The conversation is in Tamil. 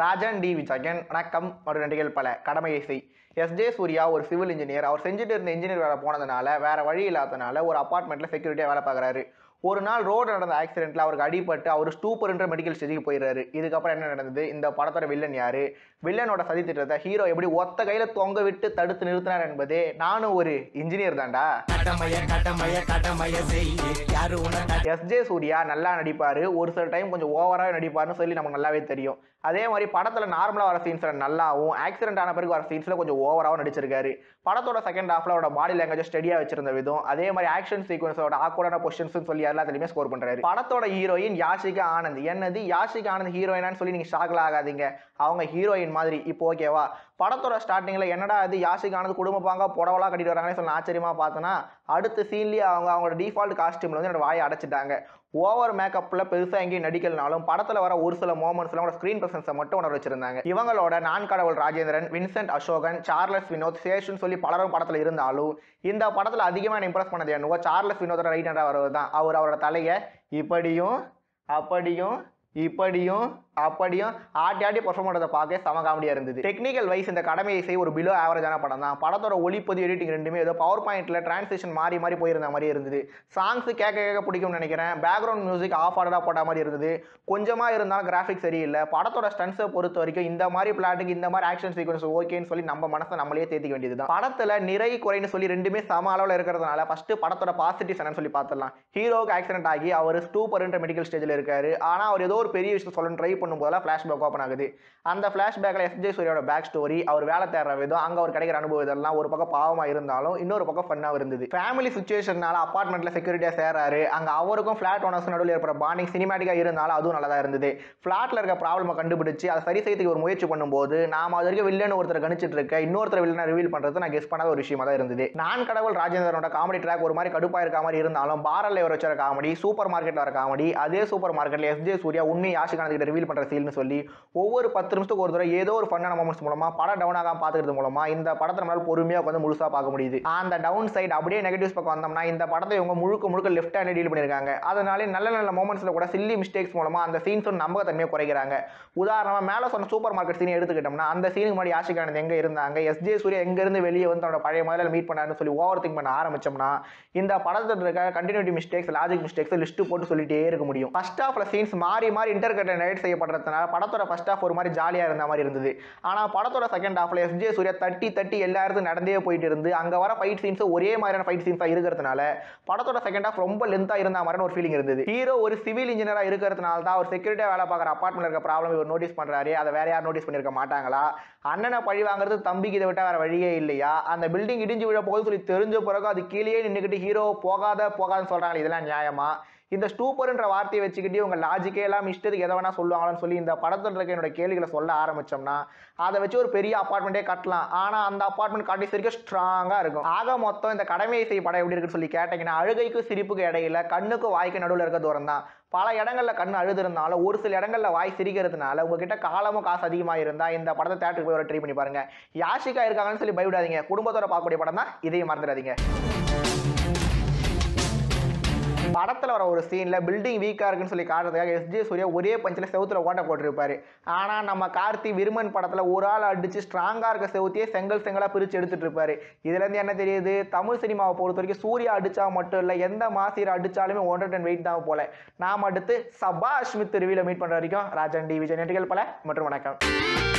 ராஜன் டி விஜயன் வணக்கம் மறு நடிகள் பல கடமையை செய் எஸ் ஜே சூர்யா ஒரு சிவில் இன்ஜினியர் அவர் செஞ்சுட்டு இருந்த இன்ஜினியர் வேலை போனதுனால வேறு வழி இல்லாதனால ஒரு அப்பார்ட்மெண்ட்டில் செக்யூரிட்டியாக வேலை பார்க்குறாரு ஒரு நாள் ரோடு நடந்த ஆக்சிடென்ட்டில் அவருக்கு அடிபட்டு அவர் ஸ்டூப்பர்ன்ற மெடிக்கல் ஸ்டேஜுக்கு போயிடுறாரு இதுக்கப்புறம் என்ன நடந்தது இந்த படத்தோட வில்லன் யார் வில்லனோட சதி திட்டத்தை ஹீரோ எப்படி ஒத்த கையில் தொங்க விட்டு தடுத்து நிறுத்தினார் என்பதே நானும் ஒரு இன்ஜினியர் தான்டா எஸ் ஜே சூர்யா நல்லா நடிப்பார் ஒரு சில டைம் கொஞ்சம் ஓவராக நடிப்பார்னு சொல்லி நமக்கு நல்லாவே தெரியும் அதே மாதிரி படத்தில் நார்மலாக வர சீன்ஸில் நல்லாவும் ஆக்சிடென்ட் ஆன பிறகு வர சீன்ஸில் கொஞ்சம் ஓவராகவும் நடிச்சிருக்காரு படத்தோட செகண்ட் ஹாஃபில் அவரோட பாடி லாங்குவேஜ் ஸ்டெடியாக வச்சிருந்த விதம் அதே மாதிரி ஆக்ஷன் சீக்வன்ஸோட ஆக்வர்டான பொசிஷன்ஸ்னு சொல்லி எல்லாத்துலயுமே ஸ்கோர் பண்றாரு படத்தோட ஹீரோயின் யாஷிகா ஆனந்த் என்னது யாஷிகா ஆனந்த் ஹீரோயினான்னு சொல்லி நீங்க ஷாக்ல ஆகாதீங்க அவங்க ஹீரோயின் மாதிரி இப்போ ஓகேவா படத்தோட ஸ்டார்டிங்கில் என்னடா இது யாஷிகானது குடும்ப பாங்க புடவெல்லாம் கட்டிட்டு வராங்கன்னு சொல்லி ஆச்சரியமாக பார்த்தோன்னா அடுத்த சீன்லேயே அவங்க அவங்களோட டிஃபால்ட் காஸ்டியூமில் வந்து என்னோட வாயை அடைச்சிட்டாங்க ஓவர் மேக்கப்பில் பெருசாக எங்கேயும் நடிக்கலனாலும் படத்தில் வர ஒரு சில மூமெண்ட்ஸில் அவங்களோட ஸ்க்ரீன் பிரசன்ஸை மட்டும் உணர வச்சிருந்தாங்க இவங்களோட நான் கடவுள் ராஜேந்திரன் வின்சென்ட் அசோகன் சார்லஸ் வினோத் சேஷன் சொல்லி பலரும் படத்தில் இருந்தாலும் இந்த படத்தில் அதிகமாக இம்ப்ரெஸ் பண்ணது என்னவோ சார்லஸ் வினோதோட ரைட் ஹேண்டாக வருவது தான் அவர் அவரோட தலையை இப்படியும் அப்படியும் இப்படியும் அப்படியும் ஆட்டி ஆட்டி பர்ஃபார்ம் பண்ணுறதை பார்க்க சம காமெடியாக இருந்தது டெக்னிக்கல் வைஸ் இந்த கடமையை செய்ய ஒரு பிலோ ஆவரேஜான படம் தான் படத்தோட ஒளிப்பதிவு எடிட்டிங் ரெண்டுமே ஏதோ பவர் பாயிண்ட்டில் டிரான்ஸ்லேஷன் மாறி மாறி போயிருந்த மாதிரி இருந்தது சாங்ஸ் கேட்க கேட்க பிடிக்கும்னு நினைக்கிறேன் பேக்ரவுண்ட் மியூசிக் ஆஃப் ஆர்டராக போட்ட மாதிரி இருந்தது கொஞ்சமாக இருந்தாலும் கிராஃபிக் சரியில்லை படத்தோட ஸ்டன்ஸை பொறுத்த வரைக்கும் இந்த மாதிரி பிளாட்டுக்கு இந்த மாதிரி ஆக்ஷன் சீக்வன்ஸ் ஓகேன்னு சொல்லி நம்ம மனசை நம்மளே தேர்த்திக்க வேண்டியது தான் படத்தில் நிறை குறைன்னு சொல்லி ரெண்டுமே சம அளவில் இருக்கிறதுனால ஃபஸ்ட்டு படத்தோட பாசிட்டிவ் என்னன்னு சொல்லி பார்த்துடலாம் ஹீரோவுக்கு ஆக்சிடென்ட் ஆகி அவர் ஸ்டூப்பர்ன்ற மெடிக்கல் ஸ்டேஜில் இருக்காரு ஆனால் அவர் ஏதோ ஏதோ ஒரு பெரிய விஷயம் சொல்லணும் ட்ரை பண்ணும் போதெல்லாம் ஃப்ளாஷ்பேக் ஓப்பன் ஆகுது அந்த ஃப்ளாஷ்பேக்கில் எஸ் ஜே சூரியோட பேக் ஸ்டோரி அவர் வேலை தேடுற விதம் அங்கே அவர் கிடைக்கிற அனுபவம் இதெல்லாம் ஒரு பக்கம் பாவமாக இருந்தாலும் இன்னொரு பக்கம் ஃபன்னாக இருந்தது ஃபேமிலி சுச்சுவேஷனால அப்பார்ட்மெண்ட்டில் செக்யூரிட்டியாக சேராரு அங்கே அவருக்கும் ஃப்ளாட் ஓனர்ஸ் நடுவில் இருக்கிற பாண்டிங் சினிமாட்டிக்காக இருந்தாலும் அதுவும் நல்லா இருந்தது ஃப்ளாட்டில் இருக்க ப்ராப்ளம் கண்டுபிடிச்சு அதை சரி செய்யறதுக்கு ஒரு முயற்சி பண்ணும்போது நாம் அது வரைக்கும் வில்லன் ஒருத்தர் கணிச்சிட்டு இருக்க இன்னொருத்தர் வில்லனை ரிவீல் பண்ணுறது நான் கெஸ் பண்ணாத ஒரு விஷயமாக தான் இருந்தது நான் கடவுள் ராஜேந்திரனோட காமெடி ட்ராக் ஒரு மாதிரி கடுப்பாக இருக்க மாதிரி இருந்தாலும் பாரல்ல வர வச்சுற காமெடி சூப்பர் மார்க்கெட்டில் வர காமெடி அதே சூப்பர் மார்க்கெட்டில் எஸ்ஜே சூர்யா உண்மையை யாஷிகானந்த் கிட்ட ரிவீல் பண்ணுற சீல்னு சொல்லி ஒவ்வொரு பத்து நிமிஷத்துக்கு ஒரு தடவை ஏதோ ஒரு ஃபன்னான மூமெண்ட்ஸ் மூலமாக படம் டவுன் ஆகாம பார்த்துக்கிறது மூலமாக இந்த படத்தை நம்மளால் பொறுமையாக உட்காந்து முழுசாக பார்க்க முடியுது அந்த டவுன் சைடு அப்படியே நெகட்டிவ்ஸ் பக்கம் வந்தோம்னா இந்த படத்தை இவங்க முழுக்க முழுக்க லெஃப்ட் ஹேண்ட் டீல் பண்ணியிருக்காங்க அதனாலே நல்ல நல்ல மூமெண்ட்ஸில் கூட சில்லி மிஸ்டேக்ஸ் மூலமாக அந்த சீன்ஸ் சீன்ஸோட நம்பகத்தன்மையை குறைக்கிறாங்க உதாரணமாக மேலே சொன்ன சூப்பர் மார்க்கெட் சீனை எடுத்துக்கிட்டோம்னா அந்த சீனுக்கு முன்னாடி யாஷிகானந்த் எங்கே இருந்தாங்க எஸ்ஜே சூர்யா எங்கேருந்து வெளியே வந்து தன்னோட பழைய முதல்ல மீட் பண்ணாருன்னு சொல்லி ஓவர் திங்க் பண்ண ஆரம்பிச்சோம்னா இந்த படத்தில் இருக்க continuity mistakes logic mistakes list போட்டு சொல்லிட்டே இருக்க முடியும் ஃபர்ஸ்ட் ஆஃப்ல சீன்ஸ் மாறி மாதிரி இன்டர்கட் நைட் செய்யப்படுறதுனால படத்தோட ஃபஸ்ட் ஹாஃப் ஒரு மாதிரி ஜாலியாக இருந்த மாதிரி இருந்தது ஆனால் படத்தோட செகண்ட் ஹாஃபில் எஸ்ஜே சூர்யா தட்டி தட்டி எல்லா நடந்தே போயிட்டு இருந்து அங்கே வர ஃபைட் சீன்ஸும் ஒரே மாதிரியான ஃபைட் சீன்ஸாக இருக்கிறதுனால படத்தோட செகண்ட் ஹாஃப் ரொம்ப லென்த்தாக இருந்த மாதிரி ஒரு ஃபீலிங் இருந்தது ஹீரோ ஒரு சிவில் இன்ஜினியராக இருக்கிறதுனால தான் ஒரு செக்யூரிட்டியாக வேலை பார்க்குற அப்பார்ட்மெண்ட் இருக்க ப்ராப்ளம் இவர் நோட்டீஸ் பண்ணுறாரு அதை வேற யார் நோட்டீஸ் பண்ணியிருக்க மாட்டாங்களா அண்ணனை பழி வாங்குறது தம்பிக்கு இதை விட்டால் வேறு வழியே இல்லையா அந்த பில்டிங் இடிஞ்சு விழ போகுது சொல்லி தெரிஞ்ச பிறகு அது கீழே நின்றுக்கிட்டு ஹீரோ போகாத போகாதுன்னு சொல்கிறாங்க இதெல்லாம் நியாயமாக இந்த ஸ்டூப்பர்ன்ற வார்த்தையை வச்சுக்கிட்டே உங்கள் லாஜிக்கே எல்லாம் இஷ்டத்துக்கு எதை வேணா சொல்லுவாங்களான்னு சொல்லி இந்த படத்தில் இருக்க என்னோட கேள்விகளை சொல்ல ஆரம்பிச்சோம்னா அதை வச்சு ஒரு பெரிய அப்பார்ட்மெண்ட்டே கட்டலாம் ஆனால் அந்த அப்பார்ட்மெண்ட் காட்டி சரிக்கும் ஸ்ட்ராங்காக இருக்கும் ஆக மொத்தம் இந்த கடமை இசை படம் எப்படி இருக்குன்னு சொல்லி கேட்டிங்கன்னா அழுகைக்கு சிரிப்புக்கு இடையில கண்ணுக்கு வாய்க்கு நடுவில் இருக்க தூரம் தான் பல இடங்களில் கண் அழுதுருந்தாலும் ஒரு சில இடங்களில் வாய் சிரிக்கிறதுனால உங்ககிட்ட காலமும் காசு அதிகமாக இருந்தால் இந்த படத்தை தேட்டருக்கு போய் ஒரு ட்ரை பண்ணி பாருங்கள் யாஷிகா இருக்காங்கன்னு சொல்லி பயவிடாதீங்க குடும்பத்தோட பார்க்கக்கூடிய படம் தான் இதையும் மறந்துடாதீங்க படத்தில் வர ஒரு சீனில் பில்டிங் வீக்காக இருக்குன்னு சொல்லி காட்டுறதுக்காக எஸ்ஜே சூர்யா ஒரே பஞ்சில் செவத்தில் ஓட்ட போட்டிருப்பாரு ஆனால் நம்ம கார்த்தி விருமன் படத்தில் ஒரு ஆள் அடித்து ஸ்ட்ராங்காக இருக்க செவுத்தையே செங்கல் செங்கலாக பிரித்து எடுத்துகிட்டு இருப்பாரு இதுலேருந்து என்ன தெரியுது தமிழ் சினிமாவை பொறுத்த வரைக்கும் சூர்யா அடித்தா மட்டும் இல்லை எந்த மாசியர் அடித்தாலுமே ஒன்றரை டென் வெயிட் தான் போல நாம் அடுத்து சபாஷ்மித் மித் ரிவியூவில் மீட் பண்ணுற வரைக்கும் ராஜன் டி விஜய் நன்றிகள் பல மற்றும் வணக்கம்